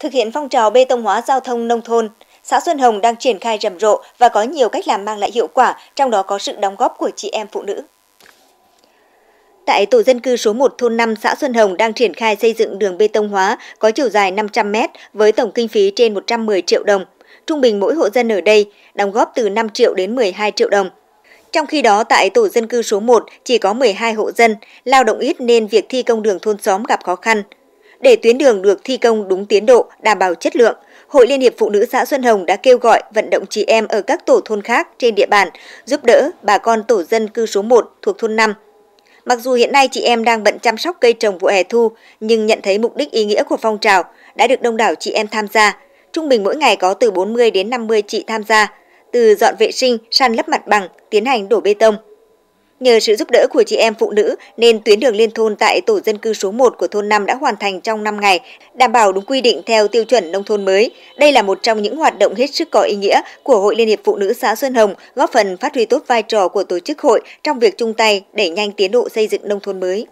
Thực hiện phong trào bê tông hóa giao thông nông thôn, xã Xuân Hồng đang triển khai rầm rộ và có nhiều cách làm mang lại hiệu quả, trong đó có sự đóng góp của chị em phụ nữ. Tại tổ dân cư số 1 thôn 5 xã Xuân Hồng đang triển khai xây dựng đường bê tông hóa có chiều dài 500 m với tổng kinh phí trên 110 triệu đồng. Trung bình mỗi hộ dân ở đây đóng góp từ 5 triệu đến 12 triệu đồng. Trong khi đó, tại tổ dân cư số 1 chỉ có 12 hộ dân, lao động ít nên việc thi công đường thôn xóm gặp khó khăn – để tuyến đường được thi công đúng tiến độ, đảm bảo chất lượng, Hội Liên hiệp Phụ nữ xã Xuân Hồng đã kêu gọi vận động chị em ở các tổ thôn khác trên địa bàn giúp đỡ bà con tổ dân cư số 1 thuộc thôn 5. Mặc dù hiện nay chị em đang bận chăm sóc cây trồng vụ hè thu, nhưng nhận thấy mục đích ý nghĩa của phong trào đã được đông đảo chị em tham gia. Trung bình mỗi ngày có từ 40 đến 50 chị tham gia, từ dọn vệ sinh, san lấp mặt bằng, tiến hành đổ bê tông. Nhờ sự giúp đỡ của chị em phụ nữ nên tuyến đường liên thôn tại tổ dân cư số 1 của thôn 5 đã hoàn thành trong 5 ngày, đảm bảo đúng quy định theo tiêu chuẩn nông thôn mới. Đây là một trong những hoạt động hết sức có ý nghĩa của Hội Liên hiệp Phụ nữ xã Xuân Hồng, góp phần phát huy tốt vai trò của tổ chức hội trong việc chung tay đẩy nhanh tiến độ xây dựng nông thôn mới.